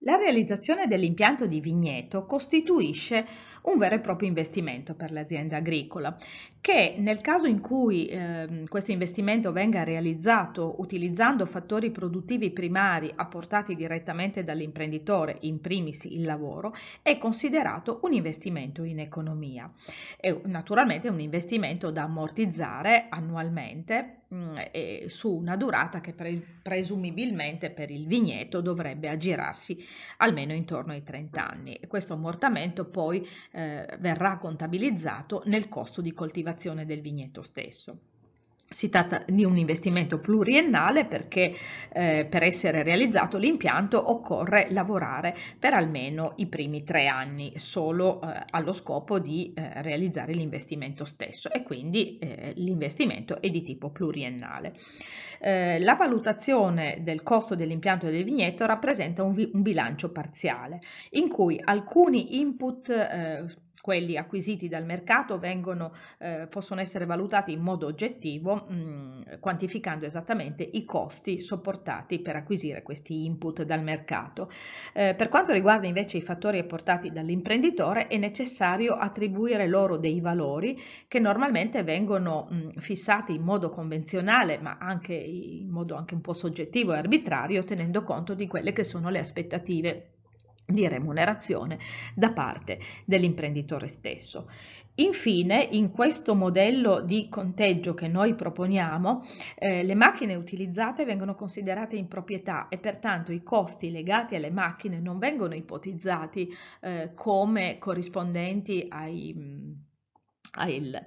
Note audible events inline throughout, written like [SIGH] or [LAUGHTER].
La realizzazione dell'impianto di vigneto costituisce un vero e proprio investimento per l'azienda agricola che nel caso in cui eh, questo investimento venga realizzato utilizzando fattori produttivi primari apportati direttamente dall'imprenditore, in primis il lavoro, è considerato un investimento in economia. È naturalmente un investimento da ammortizzare annualmente mh, mm, eh, su una durata che pre- presumibilmente per il vigneto dovrebbe aggirarsi almeno intorno ai 30 anni e questo ammortamento poi eh, verrà contabilizzato nel costo di coltivazione del vigneto stesso. Si tratta di un investimento pluriennale perché eh, per essere realizzato l'impianto occorre lavorare per almeno i primi tre anni solo eh, allo scopo di eh, realizzare l'investimento stesso e quindi eh, l'investimento è di tipo pluriennale. Eh, la valutazione del costo dell'impianto del vigneto rappresenta un, vi un bilancio parziale in cui alcuni input eh, quelli acquisiti dal mercato vengono, eh, possono essere valutati in modo oggettivo mh, mm, quantificando esattamente i costi sopportati per acquisire questi input dal mercato. Eh, per quanto riguarda invece i fattori apportati dall'imprenditore è necessario attribuire loro dei valori che normalmente vengono mh, mm, fissati in modo convenzionale ma anche in modo anche un po' soggettivo e arbitrario tenendo conto di quelle che sono le aspettative di remunerazione da parte dell'imprenditore stesso. Infine, in questo modello di conteggio che noi proponiamo, eh, le macchine utilizzate vengono considerate in proprietà e pertanto i costi legati alle macchine non vengono ipotizzati eh, come corrispondenti ai al,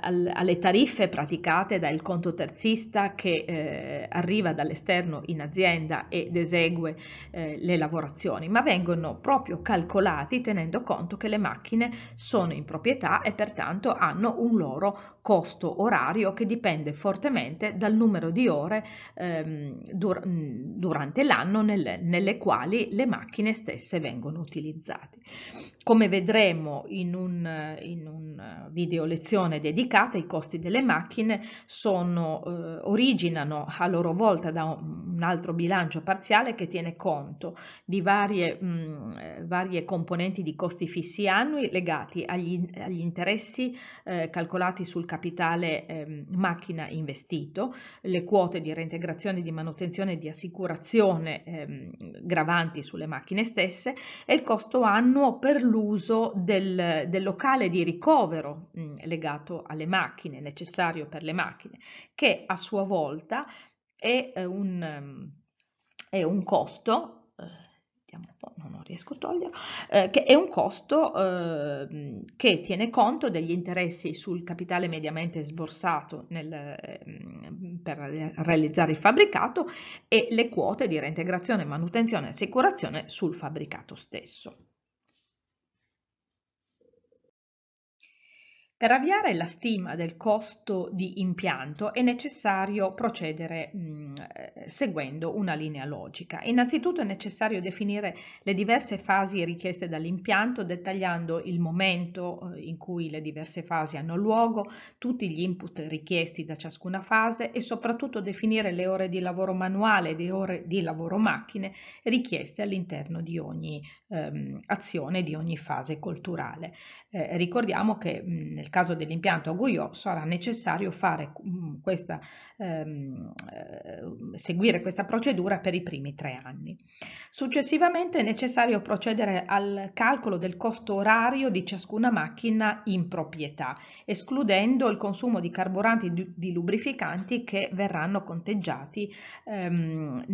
al, alle tariffe praticate dal conto terzista che eh, arriva dall'esterno in azienda ed esegue eh, le lavorazioni, ma vengono proprio calcolati tenendo conto che le macchine sono in proprietà e pertanto hanno un loro costo orario che dipende fortemente dal numero di ore ehm, dur durante l'anno nel, nelle quali le macchine stesse vengono utilizzate. Come vedremo in un, in un, eh, video lezione dedicata, i costi delle macchine sono, eh, originano a loro volta da un altro bilancio parziale che tiene conto di varie, mh, mm, eh, varie componenti di costi fissi annui legati agli, agli interessi eh, calcolati sul capitale eh, macchina investito, le quote di reintegrazione, di manutenzione e di assicurazione ehm, gravanti sulle macchine stesse e il costo annuo per l'uso del, del, locale di ricovero mh, mm, legato alle macchine, necessario per le macchine, che a sua volta è eh, un, eh, è un costo, eh, un po', non riesco a toglierlo, eh, che è un costo eh, che tiene conto degli interessi sul capitale mediamente sborsato nel, ehm, per realizzare il fabbricato e le quote di reintegrazione, manutenzione e assicurazione sul fabbricato stesso. Per avviare la stima del costo di impianto è necessario procedere mh, mm, eh, seguendo una linea logica. Innanzitutto è necessario definire le diverse fasi richieste dall'impianto, dettagliando il momento eh, in cui le diverse fasi hanno luogo, tutti gli input richiesti da ciascuna fase e soprattutto definire le ore di lavoro manuale e le ore di lavoro macchine richieste all'interno di ogni ehm, azione, di ogni fase culturale. Eh, ricordiamo che mh, mm, nel caso dell'impianto a Goyot sarà necessario fare mm, questa, ehm, eh, seguire questa procedura per i primi tre anni. Successivamente è necessario procedere al calcolo del costo orario di ciascuna macchina in proprietà, escludendo il consumo di carburanti di, di lubrificanti che verranno conteggiati ehm,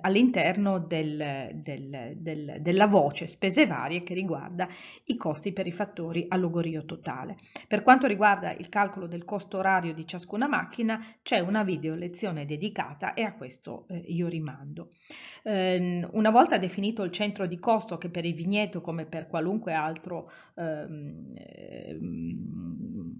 all'interno del, del, del, della voce spese varie che riguarda i costi per i fattori a logorio totale. Per quanto riguarda il calcolo del costo orario di ciascuna macchina, c'è una video lezione dedicata e a questo eh, io rimando. Eh, una volta definito il centro di costo che per il vigneto come per qualunque altro ehm, ehm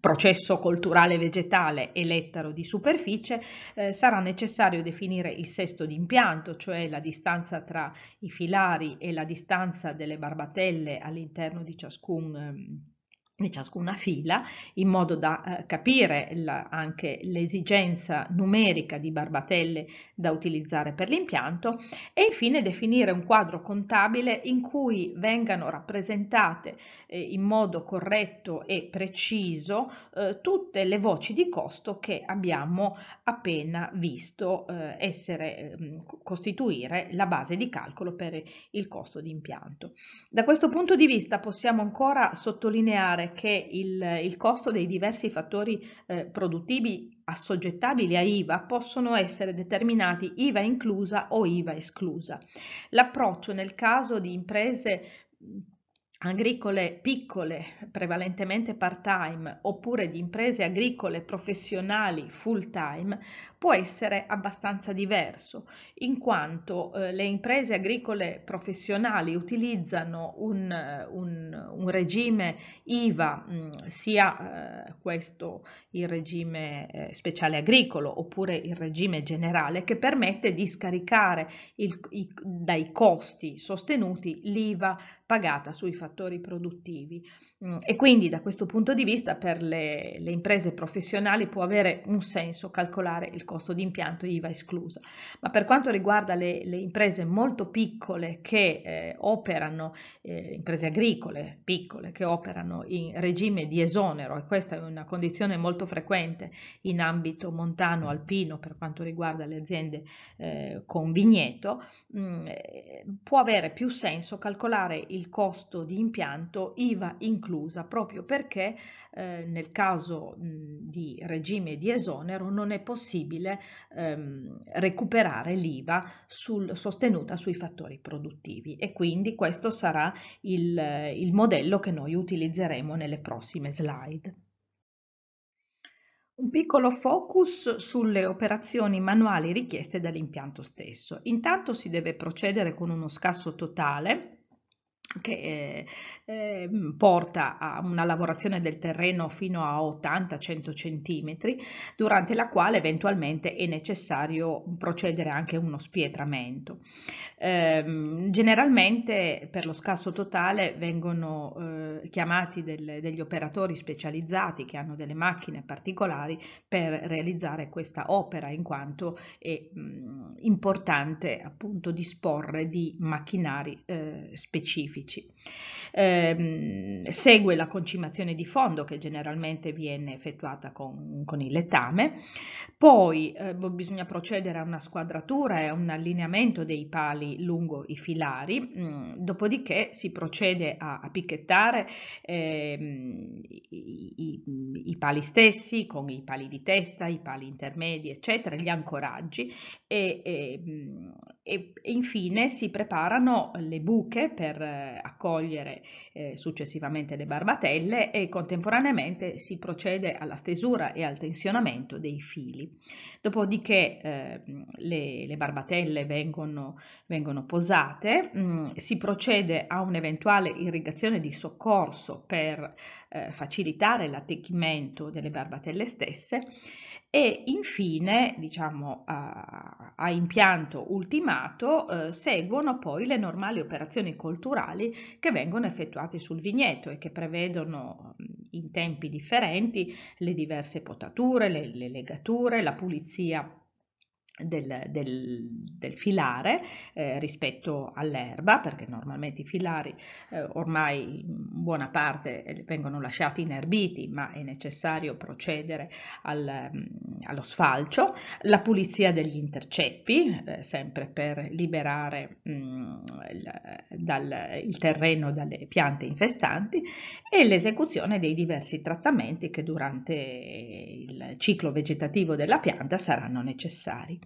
processo culturale vegetale e l'ettaro di superficie, eh, sarà necessario definire il sesto di impianto, cioè la distanza tra i filari e la distanza delle barbatelle all'interno di ciascun ehm, di ciascuna fila in modo da eh, capire la, anche l'esigenza numerica di barbatelle da utilizzare per l'impianto e infine definire un quadro contabile in cui vengano rappresentate eh, in modo corretto e preciso eh, tutte le voci di costo che abbiamo appena visto eh, essere, ehm, costituire la base di calcolo per il costo di impianto. Da questo punto di vista possiamo ancora sottolineare pensare che il, il costo dei diversi fattori eh, produttivi assoggettabili a IVA possono essere determinati IVA inclusa o IVA esclusa. L'approccio nel caso di imprese agricole piccole, prevalentemente part-time, oppure di imprese agricole professionali full-time, può essere abbastanza diverso, in quanto eh, le imprese agricole professionali utilizzano un, un, un regime IVA, mh, mm, sia eh, questo il regime eh, speciale agricolo oppure il regime generale, che permette di scaricare il, i, dai costi sostenuti l'IVA pagata sui fattori fattori produttivi mm, e quindi da questo punto di vista per le, le imprese professionali può avere un senso calcolare il costo di impianto IVA esclusa. Ma per quanto riguarda le, le imprese molto piccole che eh, operano, eh, imprese agricole piccole che operano in regime di esonero e questa è una condizione molto frequente in ambito montano alpino per quanto riguarda le aziende eh, con vigneto, mh, mm, eh, può avere più senso calcolare il costo di impianto impianto, IVA inclusa, proprio perché eh, nel caso di regime di esonero non è possibile ehm, recuperare l'IVA sul, sostenuta sui fattori produttivi e quindi questo sarà il, il modello che noi utilizzeremo nelle prossime slide. Un piccolo focus sulle operazioni manuali richieste dall'impianto stesso. Intanto si deve procedere con uno scasso totale che eh, ehm, porta a una lavorazione del terreno fino a 80-100 cm, durante la quale eventualmente è necessario procedere anche uno spietramento. Eh, generalmente per lo scasso totale vengono eh, chiamati del, degli operatori specializzati che hanno delle macchine particolari per realizzare questa opera, in quanto è mh, mm, importante appunto disporre di macchinari eh, specifici pubblici. Eh, segue la concimazione di fondo che generalmente viene effettuata con, con il letame, poi eh, bisogna procedere a una squadratura e a un allineamento dei pali lungo i filari, mh, mm, dopodiché si procede a, a picchettare eh, i, i, i pali stessi con i pali di testa, i pali intermedi, eccetera, gli ancoraggi e, e, ehm, e, e infine si preparano le buche per accogliere eh, successivamente le barbatelle e contemporaneamente si procede alla stesura e al tensionamento dei fili. Dopodiché ehm, le, le, barbatelle vengono, vengono posate, mh, mm, si procede a un'eventuale irrigazione di soccorso per eh, facilitare l'attecchimento delle barbatelle stesse e infine, diciamo, a, a impianto ultimato, eh, seguono poi le normali operazioni colturali che vengono effettuate sul vigneto e che prevedono in tempi differenti le diverse potature, le, le legature, la pulizia del, del, del, filare eh, rispetto all'erba, perché normalmente i filari eh, ormai in buona parte eh, vengono lasciati inerbiti, ma è necessario procedere al, mm, allo sfalcio, la pulizia degli interceppi, eh, sempre per liberare mh, mm, il, dal, il terreno dalle piante infestanti e l'esecuzione dei diversi trattamenti che durante il ciclo vegetativo della pianta saranno necessari.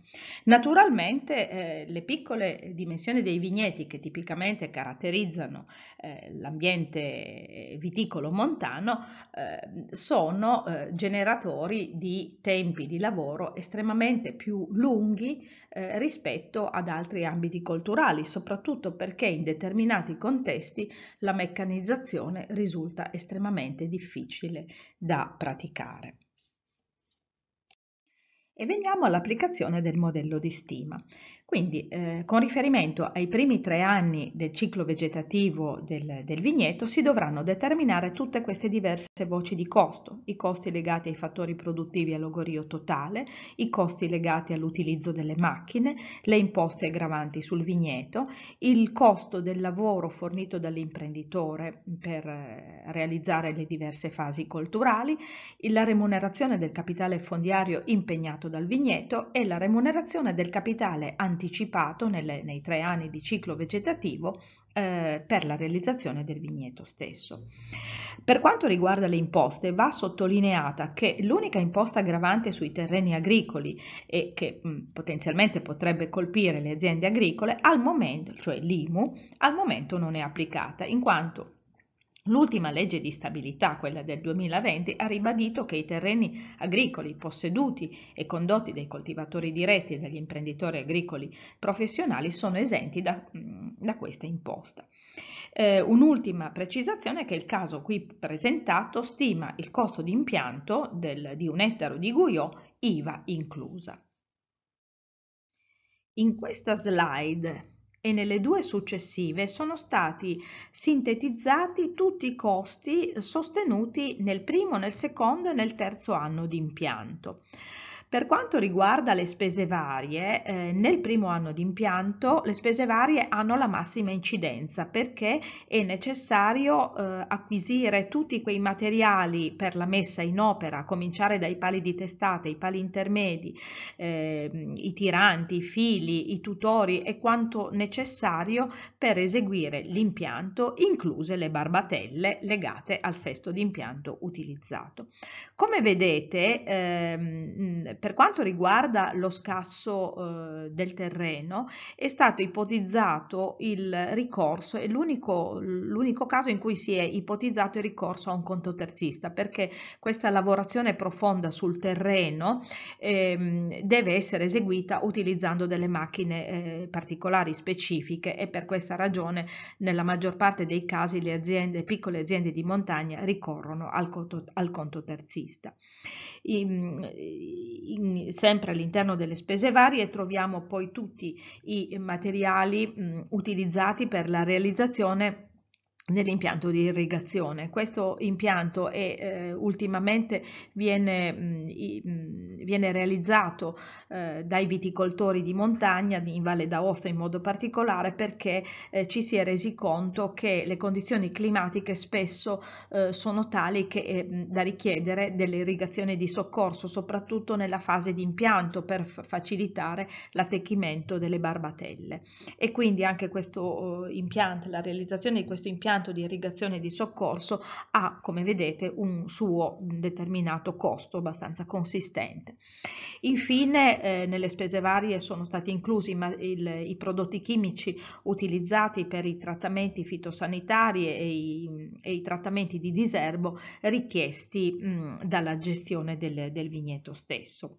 Naturalmente eh, le piccole dimensioni dei vigneti che tipicamente caratterizzano eh, l'ambiente viticolo montano eh, sono eh, generatori di tempi di lavoro estremamente più lunghi eh, rispetto ad altri ambiti culturali, soprattutto perché in determinati contesti la meccanizzazione risulta estremamente difficile da praticare. E veniamo all'applicazione del modello di stima. Quindi eh, con riferimento ai primi tre anni del ciclo vegetativo del, del, vigneto si dovranno determinare tutte queste diverse voci di costo, i costi legati ai fattori produttivi a logorio totale, i costi legati all'utilizzo delle macchine, le imposte aggravanti sul vigneto, il costo del lavoro fornito dall'imprenditore per eh, realizzare le diverse fasi culturali, la remunerazione del capitale fondiario impegnato dal vigneto e la remunerazione del capitale anticipato anticipato nelle, nei tre anni di ciclo vegetativo eh, per la realizzazione del vigneto stesso. Per quanto riguarda le imposte, va sottolineata che l'unica imposta aggravante sui terreni agricoli e che mh, potenzialmente potrebbe colpire le aziende agricole al momento, cioè l'IMU, al momento non è applicata, in quanto L'ultima legge di stabilità, quella del 2020, ha ribadito che i terreni agricoli posseduti e condotti dai coltivatori diretti e dagli imprenditori agricoli professionali sono esenti da, da questa imposta. Eh, un'ultima precisazione è che il caso qui presentato stima il costo di impianto del, di un ettaro di Guyot, IVA inclusa. In questa slide e nelle due successive sono stati sintetizzati tutti i costi sostenuti nel primo, nel secondo e nel terzo anno di impianto. Per quanto riguarda le spese varie, eh, nel primo anno di impianto le spese varie hanno la massima incidenza perché è necessario eh, acquisire tutti quei materiali per la messa in opera, a cominciare dai pali di testate, i pali intermedi, eh, i tiranti, i fili, i tutori e quanto necessario per eseguire l'impianto, incluse le barbatelle legate al sesto di impianto utilizzato. Come vedete, ehm, per quanto riguarda lo scasso eh, del terreno, è stato ipotizzato il ricorso, è l'unico, l'unico caso in cui si è ipotizzato il ricorso a un conto terzista, perché questa lavorazione profonda sul terreno eh, deve essere eseguita utilizzando delle macchine eh, particolari, specifiche e per questa ragione nella maggior parte dei casi le aziende, piccole aziende di montagna ricorrono al conto, al conto terzista in, sempre all'interno delle spese varie troviamo poi tutti i materiali mh, utilizzati per la realizzazione nell'impianto di irrigazione. Questo impianto è, eh, ultimamente viene, mh, viene realizzato eh, dai viticoltori di montagna, in Valle d'Aosta in modo particolare, perché eh, ci si è resi conto che le condizioni climatiche spesso eh, sono tali che eh, da richiedere delle irrigazioni di soccorso, soprattutto nella fase di impianto per facilitare l'attecchimento delle barbatelle. E quindi anche questo oh, impianto, la realizzazione di questo impianto impianto di irrigazione di soccorso ha, come vedete, un suo determinato costo abbastanza consistente. Infine, eh, nelle spese varie sono stati inclusi il, i prodotti chimici utilizzati per i trattamenti fitosanitari e i, e i trattamenti di diserbo richiesti mh, dalla gestione del, del vigneto stesso.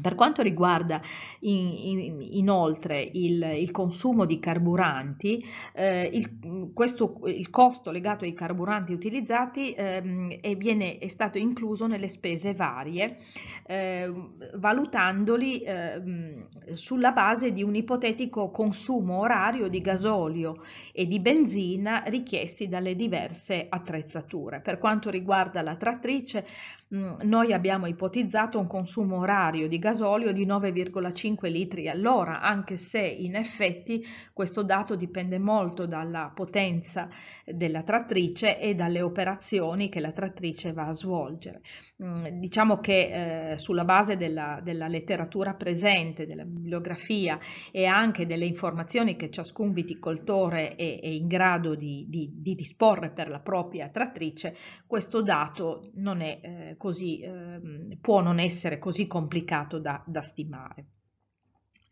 Per quanto riguarda in, in, inoltre il, il, consumo di carburanti, eh, il, questo, il, costo legato ai carburanti utilizzati ehm, è, viene, è, stato incluso nelle spese varie, eh, valutandoli ehm, sulla base di un ipotetico consumo orario di gasolio e di benzina richiesti dalle diverse attrezzature. Per quanto riguarda la trattrice, mh, mm, noi abbiamo ipotizzato un consumo orario di gasolio di 9,5 litri all'ora, anche se in effetti questo dato dipende molto dalla potenza della trattrice e dalle operazioni che la trattrice va a svolgere. Mm, diciamo che eh, sulla base della, della letteratura presente, della bibliografia e anche delle informazioni che ciascun viticoltore è, è in grado di, di, di, disporre per la propria trattrice, questo dato non è, eh, così, eh, può non essere così complicato tanto da, da stimare.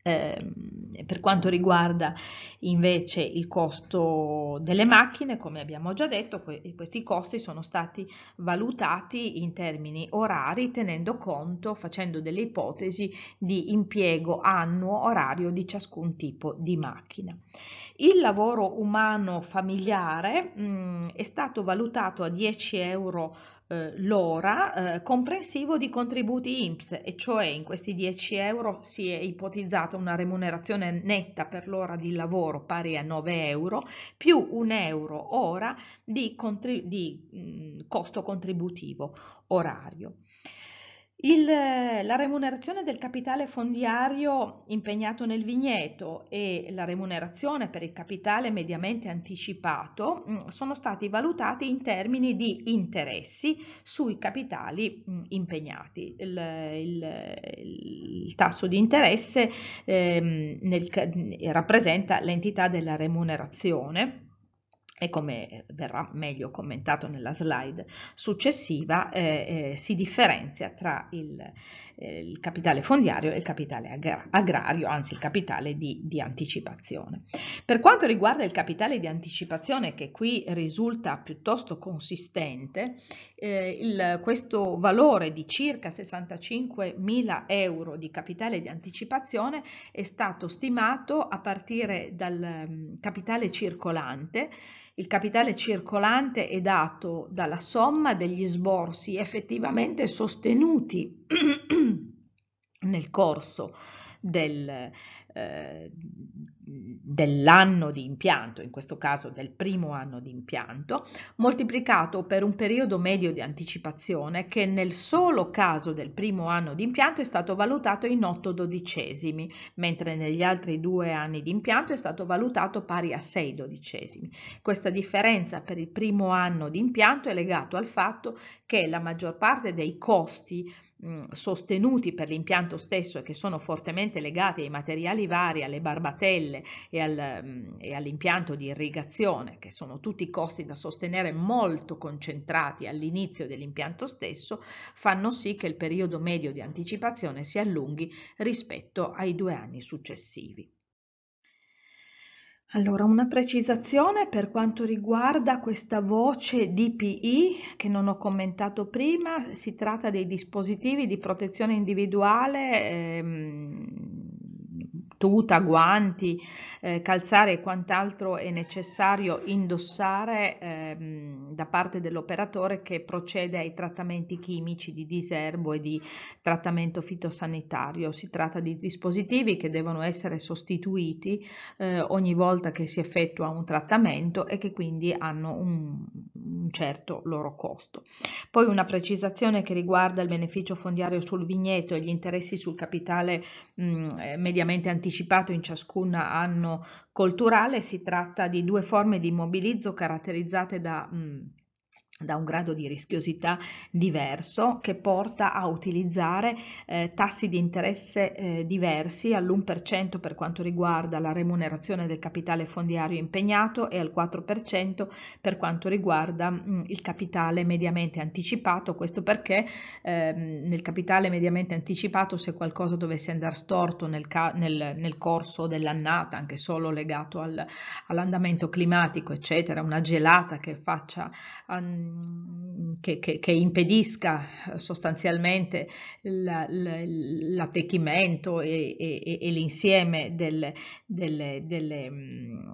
Eh, per quanto riguarda invece il costo delle macchine, come abbiamo già detto, que- questi costi sono stati valutati in termini orari tenendo conto, facendo delle ipotesi di impiego annuo orario di ciascun tipo di macchina. Il lavoro umano familiare mh, mm, è stato valutato a 10 euro eh, l'ora eh, comprensivo di contributi INPS e cioè in questi 10 euro si è ipotizzata una remunerazione netta per l'ora di lavoro pari a 9 euro più 1 euro ora di, contri di mh, mm, costo contributivo orario. Il, eh, la remunerazione del capitale fondiario impegnato nel vigneto e la remunerazione per il capitale mediamente anticipato mm, sono stati valutati in termini di interessi sui capitali mm, impegnati. Il, il, il tasso di interesse ehm, nel, rappresenta l'entità della remunerazione e come eh, verrà meglio commentato nella slide successiva, eh, eh, si differenzia tra il, eh, il, capitale fondiario e il capitale agra agrario, anzi il capitale di, di, anticipazione. Per quanto riguarda il capitale di anticipazione, che qui risulta piuttosto consistente, eh, il, questo valore di circa 65.000 euro di capitale di anticipazione è stato stimato a partire dal um, capitale circolante, il capitale circolante è dato dalla somma degli sborsi effettivamente sostenuti [CLEARS THROAT] nel corso del, eh, dell'anno di impianto, in questo caso del primo anno di impianto, moltiplicato per un periodo medio di anticipazione che nel solo caso del primo anno di impianto è stato valutato in 8 dodicesimi, mentre negli altri due anni di impianto è stato valutato pari a 6 dodicesimi. Questa differenza per il primo anno di impianto è legata al fatto che la maggior parte dei costi sostenuti per l'impianto stesso e che sono fortemente legati ai materiali vari, alle barbatelle e, al, e all'impianto di irrigazione, che sono tutti costi da sostenere molto concentrati all'inizio dell'impianto stesso, fanno sì che il periodo medio di anticipazione si allunghi rispetto ai due anni successivi. Allora, una precisazione per quanto riguarda questa voce DPI che non ho commentato prima, si tratta dei dispositivi di protezione individuale ehm, tuta, guanti, eh, calzare e quant'altro è necessario indossare ehm, da parte dell'operatore che procede ai trattamenti chimici di diserbo e di trattamento fitosanitario. Si tratta di dispositivi che devono essere sostituiti eh, ogni volta che si effettua un trattamento e che quindi hanno un, un certo loro costo. Poi una precisazione che riguarda il beneficio fondiario sul vigneto e gli interessi sul capitale mh, mm, eh, mediamente anticipato anticipato in ciascun anno culturale, si tratta di due forme di mobilizzo caratterizzate da mh, da un grado di rischiosità diverso che porta a utilizzare eh, tassi di interesse eh, diversi all'1% per quanto riguarda la remunerazione del capitale fondiario impegnato e al 4% per quanto riguarda mh, mm, il capitale mediamente anticipato, questo perché ehm, nel capitale mediamente anticipato se qualcosa dovesse andare storto nel, ca- nel, nel corso dell'annata, anche solo legato al, all'andamento climatico, eccetera, una gelata che faccia... An- che, che, che, impedisca eh, sostanzialmente l'attecchimento e, e, e l'insieme delle, delle, delle mm,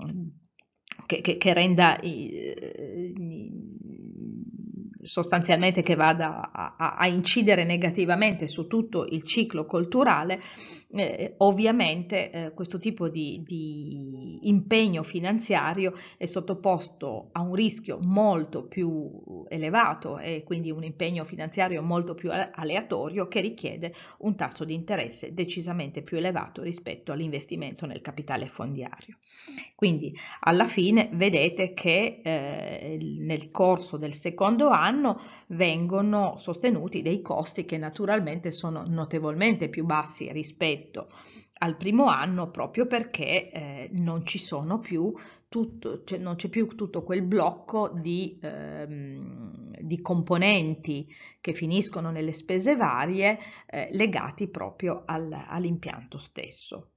che, che, che renda eh, sostanzialmente che vada a, a, incidere negativamente su tutto il ciclo culturale, eh, ovviamente eh, questo tipo di, di, impegno finanziario è sottoposto a un rischio molto più elevato e quindi un impegno finanziario molto più aleatorio che richiede un tasso di interesse decisamente più elevato rispetto all'investimento nel capitale fondiario. Quindi alla fine vedete che eh, nel corso del secondo anno vengono sostenuti dei costi che naturalmente sono notevolmente più bassi rispetto al primo anno proprio perché eh, non ci sono più tutto, cioè non c'è più tutto quel blocco di, ehm, di componenti che finiscono nelle spese varie eh, legati proprio al, all'impianto stesso.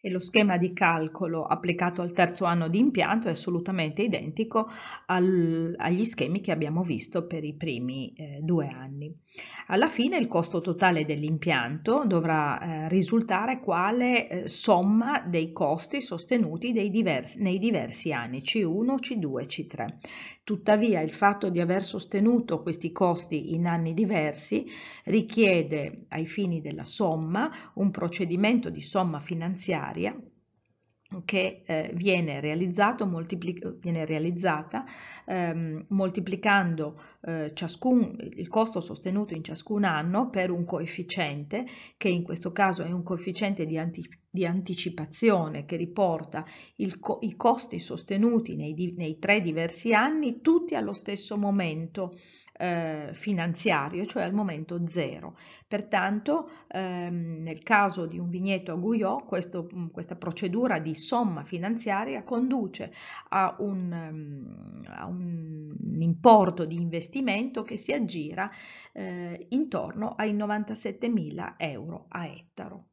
E lo schema di calcolo applicato al terzo anno di impianto è assolutamente identico al, agli schemi che abbiamo visto per i primi eh, due anni. Alla fine il costo totale dell'impianto dovrà eh, risultare quale eh, somma dei costi sostenuti dei diversi, nei diversi anni C1, C2, C3. Tuttavia il fatto di aver sostenuto questi costi in anni diversi richiede, ai fini della somma, un procedimento di somma finanziaria che eh, viene, moltiplic viene, realizzata ehm, moltiplicando eh, ciascun, il costo sostenuto in ciascun anno per un coefficiente che in questo caso è un coefficiente di anticipazione di anticipazione che riporta co i costi sostenuti nei, di nei, tre diversi anni tutti allo stesso momento eh, finanziario, cioè al momento zero. Pertanto ehm, nel caso di un vigneto a Guyot questo, mm, questa procedura di somma finanziaria conduce a un, mm, a un importo di investimento che si aggira eh, intorno ai 97.000 euro a ettaro.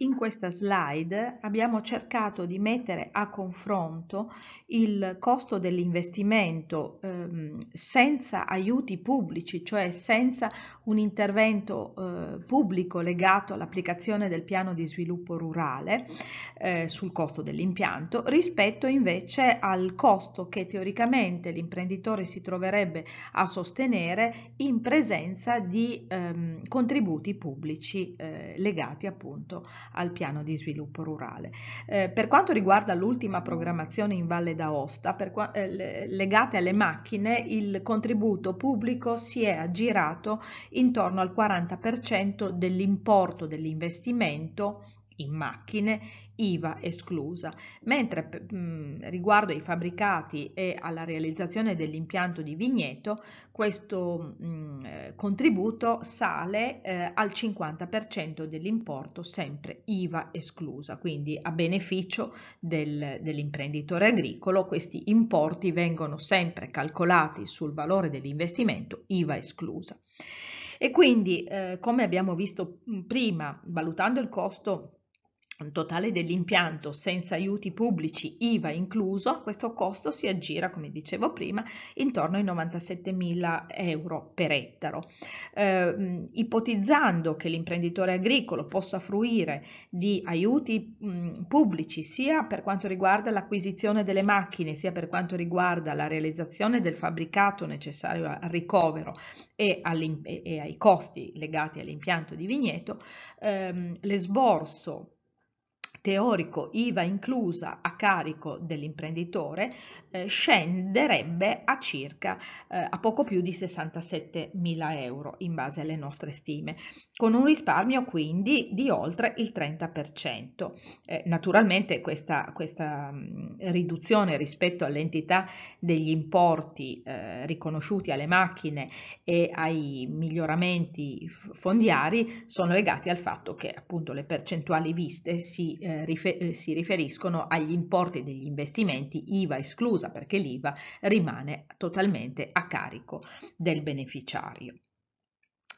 In questa slide abbiamo cercato di mettere a confronto il costo dell'investimento ehm, senza aiuti pubblici, cioè senza un intervento eh, pubblico legato all'applicazione del piano di sviluppo rurale eh, sul costo dell'impianto, rispetto invece al costo che teoricamente l'imprenditore si troverebbe a sostenere in presenza di ehm, contributi pubblici eh, legati appunto a al piano di sviluppo rurale. Eh, per quanto riguarda l'ultima programmazione in Valle d'Aosta, per, eh, legate alle macchine, il contributo pubblico si è aggirato intorno al 40% dell'importo dell'investimento in macchine, IVA esclusa, mentre mh, riguardo ai fabbricati e alla realizzazione dell'impianto di vigneto, questo mh, contributo sale eh, al 50% dell'importo, sempre IVA esclusa, quindi a beneficio del, dell'imprenditore agricolo questi importi vengono sempre calcolati sul valore dell'investimento, IVA esclusa. E quindi, eh, come abbiamo visto prima, valutando il costo totale dell'impianto senza aiuti pubblici, IVA incluso, questo costo si aggira, come dicevo prima, intorno ai 97.000 euro per ettaro. Eh, ipotizzando che l'imprenditore agricolo possa fruire di aiuti mh, pubblici sia per quanto riguarda l'acquisizione delle macchine, sia per quanto riguarda la realizzazione del fabbricato necessario al ricovero e, e ai costi legati all'impianto di vigneto, ehm, l'esborso teorico IVA inclusa a carico dell'imprenditore eh, scenderebbe a circa eh, a poco più di 67 mila euro in base alle nostre stime con un risparmio quindi di oltre il 30% eh, naturalmente questa, questa mh, mm, riduzione rispetto all'entità degli importi eh, riconosciuti alle macchine e ai miglioramenti fondiari sono legati al fatto che appunto le percentuali viste si eh, eh, rifer- eh, si riferiscono agli importi degli investimenti IVA esclusa perché l'IVA rimane totalmente a carico del beneficiario.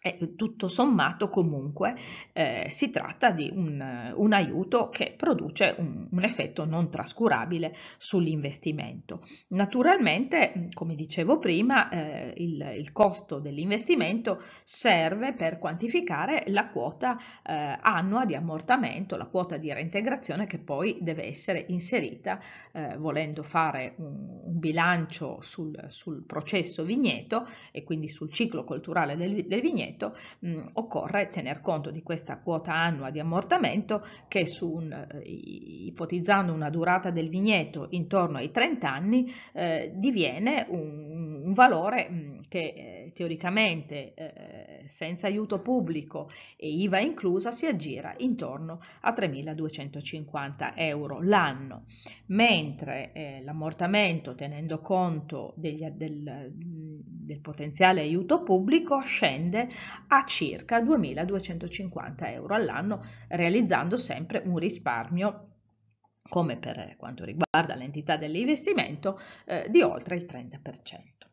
E tutto sommato comunque eh, si tratta di un, un aiuto che produce un, un, effetto non trascurabile sull'investimento. Naturalmente, come dicevo prima, eh, il, il, costo dell'investimento serve per quantificare la quota eh, annua di ammortamento, la quota di reintegrazione che poi deve essere inserita eh, volendo fare un, un bilancio sul, sul, processo vigneto e quindi sul ciclo culturale del, del vigneto segnato, mh, mm, occorre tener conto di questa quota annua di ammortamento che su un, eh, ipotizzando una durata del vigneto intorno ai 30 anni eh, diviene un, un valore mh, mm, che eh, teoricamente eh, senza aiuto pubblico e IVA inclusa si aggira intorno a 3.250 euro l'anno, mentre eh, l'ammortamento tenendo conto degli, del, mm, del potenziale aiuto pubblico scende a circa 2.250 euro all'anno realizzando sempre un risparmio come per quanto riguarda l'entità dell'investimento, eh, di oltre il 30%.